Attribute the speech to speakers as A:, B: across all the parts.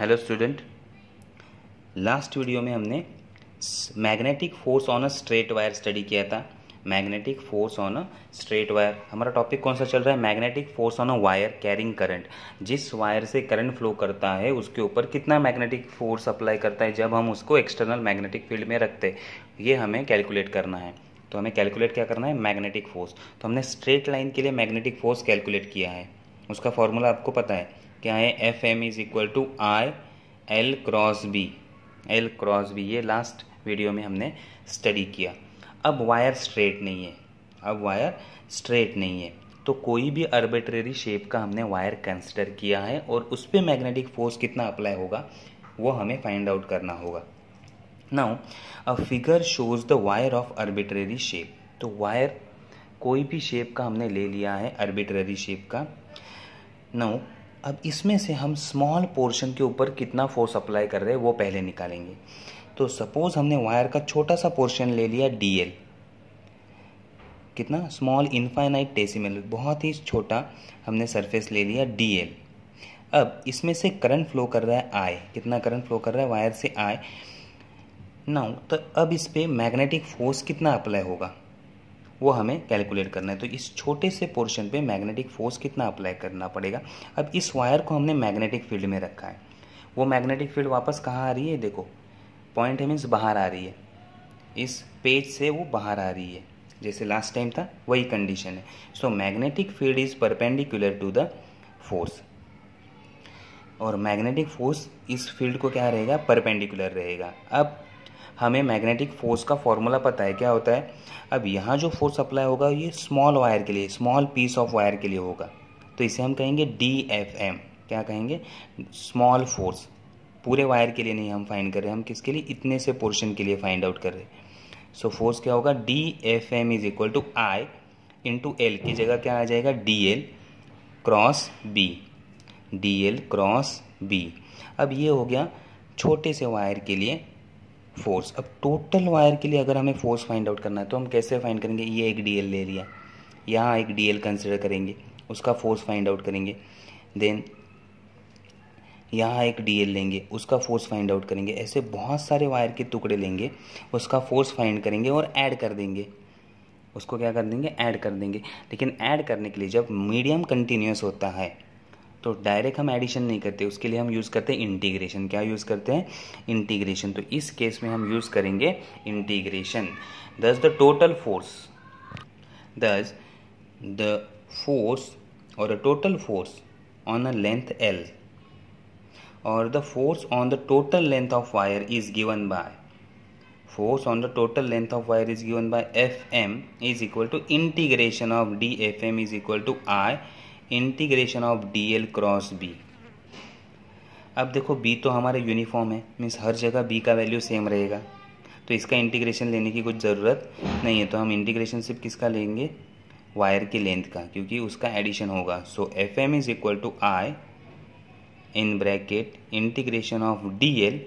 A: hello student last video में हमने magnetic force on a straight wire study किया था magnetic force on a straight wire हमारा topic कौन सा चल रहा है magnetic force on a wire carrying current जिस वायर से करंट फ्लो करता है उसके ऊपर कितना मैग्नेटिक फोर्स अप्लाई करता है जब हम उसको एक्सटर्नल मैग्नेटिक फील्ड में रखते ये हमें कैलकुलेट करना है तो हमें कैलकुलेट क्या करना है मैग्नेटिक फोर्स तो हमने स्ट्रेट लाइन के लिए मैग्नेटिक फोर्स कैलकुलेट किया है उसका फॉर्मूला आपको पता है क्या है F M is equal to I L cross B L cross B ये लास्ट वीडियो में हमने स्टडी किया अब वायर स्ट्रेट नहीं है अब वायर स्ट्रेट नहीं है तो कोई भी अर्बिट्रेरी शेप का हमने वायर कंसिडर किया है और उस पर मैग्नेटिक फोर्स कितना अप्लाई होगा वो हमें फाइंड आउट करना होगा now a figure shows the wire of arbitrary shape तो वायर कोई भी शेप का हमने ले लिया है अर्बिट्रेरी शेप का नाउ अब इसमें से हम स्मॉल पोर्शन के ऊपर कितना फोर्स अप्लाई कर रहे हैं वो पहले निकालेंगे तो सपोज हमने वायर का छोटा सा पोर्शन ले लिया डी कितना स्मॉल इनफाइनाइट टेसीमेल बहुत ही छोटा हमने सरफेस ले लिया डी अब इसमें से करंट फ्लो कर रहा है आय कितना करंट फ्लो कर रहा है वायर से आय नाउ तो अब इस पर मैग्नेटिक फोर्स कितना अप्लाई होगा वो हमें कैलकुलेट करना है तो इस छोटे से पोर्शन पे मैग्नेटिक फोर्स कितना अप्लाई करना पड़ेगा अब इस वायर को हमने मैग्नेटिक फील्ड में रखा है वो मैग्नेटिक फील्ड वापस कहाँ आ रही है देखो पॉइंट है मीन्स बाहर आ रही है इस पेज से वो बाहर आ रही है जैसे लास्ट टाइम था वही कंडीशन है so magnetic field is perpendicular to the force और मैग्नेटिक फोर्स इस फील्ड को क्या रहेगा परपेंडिकुलर रहेगा अब हमें मैग्नेटिक फोर्स का फॉर्मूला पता है क्या होता है अब यहाँ जो फोर्स अप्लाई होगा ये स्मॉल वायर के लिए स्मॉल पीस ऑफ वायर के लिए होगा तो इसे हम कहेंगे डी एफ एम क्या कहेंगे स्मॉल फोर्स पूरे वायर के लिए नहीं हम फाइंड कर रहे हैं हम किसके लिए इतने से पोर्शन के लिए फाइंड आउट कर रहे हैं सो so, फोर्स क्या होगा D F M is equal to I into L की जगह क्या आ जाएगा D L cross B D L cross B अब ये हो गया छोटे से वायर के लिए फोर्स अब टोटल वायर के लिए अगर हमें फोर्स फाइंड आउट करना है तो हम कैसे फाइंड करेंगे ये एक डी ले है यहाँ एक डी कंसिडर करेंगे उसका फोर्स फाइंड आउट करेंगे देन यहाँ एक डी लेंगे उसका फोर्स फाइंड आउट करेंगे ऐसे बहुत सारे वायर के टुकड़े लेंगे उसका फोर्स फाइंड करेंगे और ऐड कर देंगे उसको क्या कर देंगे ऐड कर देंगे लेकिन ऐड करने के लिए जब मीडियम कंटिन्यूस होता है तो डायरेक्ट हम एडिशन नहीं करते उसके लिए हम यूज़ करते हैं इंटीग्रेशन क्या यूज़ करते हैं इंटीग्रेशन तो इस केस में हम यूज़ करेंगे integration thus the total force thus the force और the total force on a length L और the force on the total length of wire is given by total length of wire is given by F M is equal to integration of D F M is equal to I integration of D L cross B अब देखो B तो हमारे uniform है means हर जगह B का value same रहेगा तो इसका इंटीग्रेशन लेने की कुछ ज़रूरत नहीं है तो हम इंटीग्रेशन सिर्फ किसका लेंगे वायर की लेंथ का क्योंकि उसका एडिशन होगा so F M is equal to I in bracket integration of D L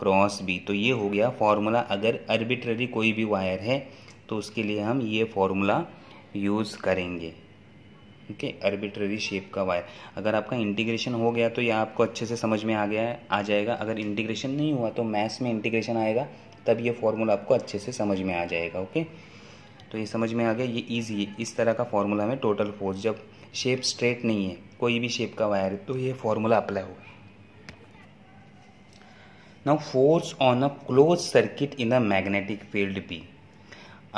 A: cross B तो ये हो गया फॉर्मूला अगर अर्बिट्ररी कोई भी वायर है तो उसके लिए हम ये फॉर्मूला यूज़ करेंगे ठीक है अर्बिट्ररी शेप का वायर अगर आपका इंटीग्रेशन हो गया तो यह आपको अच्छे से समझ में आ गया है आ जाएगा अगर इंटीग्रेशन नहीं हुआ तो मैथ्स में इंटीग्रेशन आएगा तब ये फॉर्मूला आपको अच्छे से समझ में आ जाएगा ओके तो ये समझ में आ गया ये ईजी है इस तरह का फॉर्मूला में टोटल फोर्स जब शेप स्ट्रेट नहीं है कोई भी शेप का वायर है तो ये फॉर्मूला अप्लाई होगा now force on a close circuit in a magnetic field B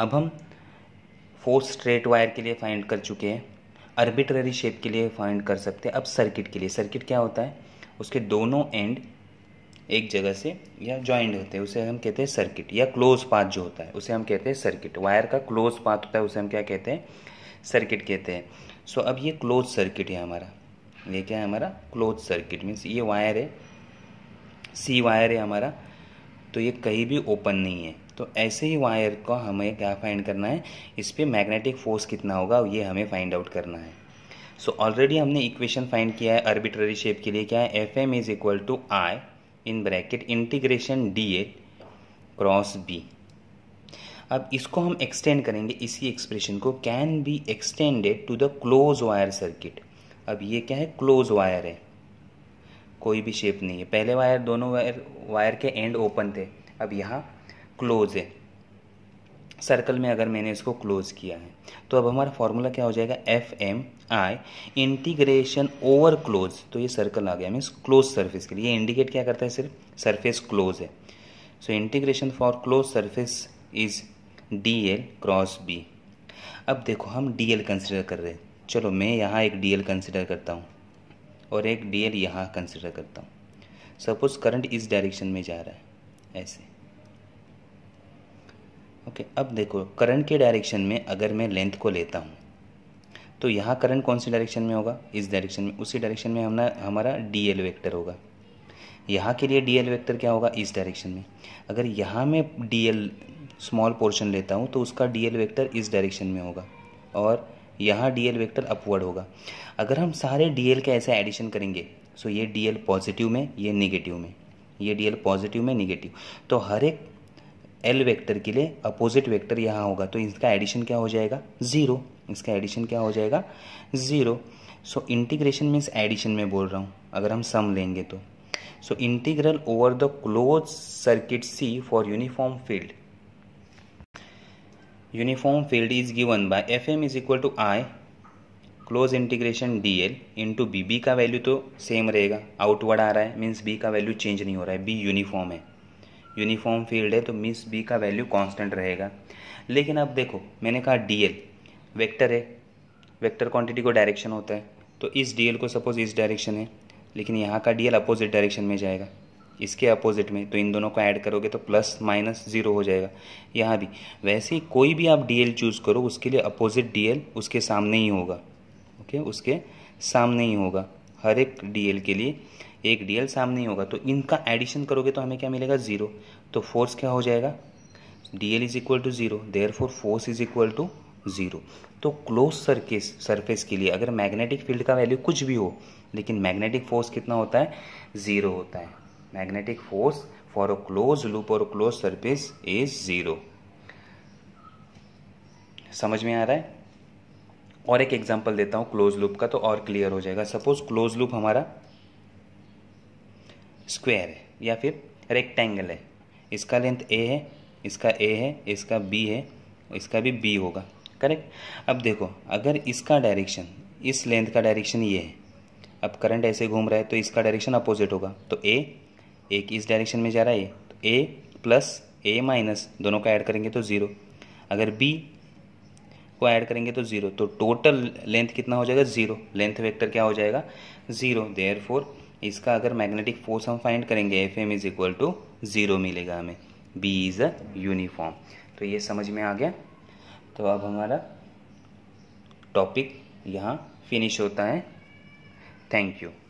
A: अब हम फोर्स स्ट्रेट वायर के लिए फाइंड कर चुके हैं अर्बिट्ररी शेप के लिए फाइंड कर सकते हैं अब सर्किट के लिए सर्किट क्या होता है उसके दोनों एंड एक जगह से या ज्वाइंट होते हैं उसे हम कहते हैं सर्किट या क्लोज पाथ जो होता है उसे हम कहते हैं सर्किट वायर का क्लोज पाथ होता है उसे हम क्या कहते हैं सर्किट कहते हैं सो अब ये क्लोज सर्किट है हमारा ये क्या है हमारा क्लोज सर्किट मीन्स ये वायर है सी वायर है हमारा तो ये कहीं भी ओपन नहीं है तो ऐसे ही वायर का हमें क्या फाइंड करना है इस पर मैग्नेटिक फोर्स कितना होगा ये हमें फाइंड आउट करना है सो so, ऑलरेडी हमने इक्वेशन फाइंड किया है अर्बिट्ररी शेप के लिए क्या है F M is equal to I in bracket integration D A cross B अब इसको हम एक्सटेंड करेंगे इसी एक्सप्रेशन को can be extended to the close wire circuit अब ये क्या है क्लोज वायर है कोई भी शेप नहीं है पहले वायर दोनों वायर वायर के एंड ओपन थे अब यहाँ क्लोज है सर्कल में अगर मैंने इसको क्लोज किया है तो अब हमारा फॉर्मूला क्या हो जाएगा F M I integration over close तो ये सर्कल आ गया मीन्स क्लोज सर्फेस के लिए ये इंडिकेट क्या करता है सिर्फ सर्फेस क्लोज है so integration for close surface is D L cross B अब देखो हम डी एल कंसिडर कर रहे हैं चलो मैं यहाँ एक डी एल कंसिडर करता हूँ और एक डी एल यहाँ कंसिडर करता हूँ सपोज करंट इस डायरेक्शन में जा रहा है ऐसे ओके अब देखो करंट के डायरेक्शन में अगर मैं लेंथ को लेता हूँ तो यहाँ करंट कौन से डायरेक्शन में होगा इस डायरेक्शन में उसी डायरेक्शन में हमारा हमारा डी एल वेक्टर होगा यहाँ के लिए डी एल वेक्टर क्या होगा इस डायरेक्शन में अगर यहाँ मैं डी एल स्मॉल पोर्शन लेता हूँ तो उसका डी एल वेक्टर इस डायरेक्शन में होगा और यहाँ डी एल वेक्टर अपवर्ड होगा अगर हम सारे डी एल का ऐसा एडिशन करेंगे सो तो ये डी एल पॉजिटिव में ये निगेटिव में ये डी एल पॉजिटिव में निगेटिव तो हर एक एल वेक्टर के लिए अपोजिट वेक्टर यहाँ होगा तो इसका एडिशन क्या हो जाएगा ज़ीरो इसका एडिशन क्या हो जाएगा zero so integration means addition में बोल रहा हूँ अगर हम सम लेंगे तो so integral over the close circuit C for uniform field uniform field is given by F M is equal to I close integration D L into B B का value तो सेम रहेगा outward आ रहा है means B का value change नहीं हो रहा है बी यूनिफॉर्म है यूनिफॉर्म फील्ड है तो मिस बी का वैल्यू कांस्टेंट रहेगा लेकिन अब देखो मैंने कहा डीएल वेक्टर है वेक्टर क्वांटिटी को डायरेक्शन होता है तो इस डीएल को सपोज इस डायरेक्शन है लेकिन यहाँ का डीएल अपोजिट डायरेक्शन में जाएगा इसके अपोजिट में तो इन दोनों को ऐड करोगे तो प्लस माइनस ज़ीरो हो जाएगा यहाँ भी वैसे ही कोई भी आप डीएल चूज़ करो उसके लिए अपोजिट डीएल उसके सामने ही होगा ओके उसके सामने ही होगा हर एक डीएल के लिए एक डीएल सामने ही होगा तो इनका एडिशन करोगे तो हमें क्या मिलेगा ज़ीरो तो फोर्स क्या हो जाएगा D L is equal to zero therefore force is equal to zero तो क्लोज सर्किस सरफेस के लिए अगर मैग्नेटिक फील्ड का वैल्यू कुछ भी हो लेकिन मैग्नेटिक फोर्स कितना होता है ज़ीरो होता है magnetic force for a close loop और क्लोज सर्फेस इज ज़ीरो समझ में आ रहा है और एक एग्जांपल देता हूँ क्लोज लूप का तो और क्लियर हो जाएगा सपोज क्लोज लूप हमारा स्क्वायर है या फिर रेक्टेंगल है इसका लेंथ ए है इसका ए है इसका बी है इसका भी बी होगा करेक्ट अब देखो अगर इसका डायरेक्शन इस लेंथ का डायरेक्शन ये है अब करंट ऐसे घूम रहा है तो इसका डायरेक्शन अपोजिट होगा तो ए एक इस डायरेक्शन में जा रहा है तो ए प्लस ए माइनस दोनों का ऐड करेंगे तो ज़ीरो अगर बी को ऐड करेंगे तो ज़ीरो तो टोटल लेंथ कितना हो जाएगा ज़ीरो लेंथ वेक्टर क्या हो जाएगा ज़ीरो देयर फोर इसका अगर मैग्नेटिक फोर्स हम फाइंड करेंगे F M is equal to zero मिलेगा हमें बी इज़ अ यूनिफॉर्म तो ये समझ में आ गया तो अब हमारा टॉपिक यहाँ फिनिश होता है थैंक यू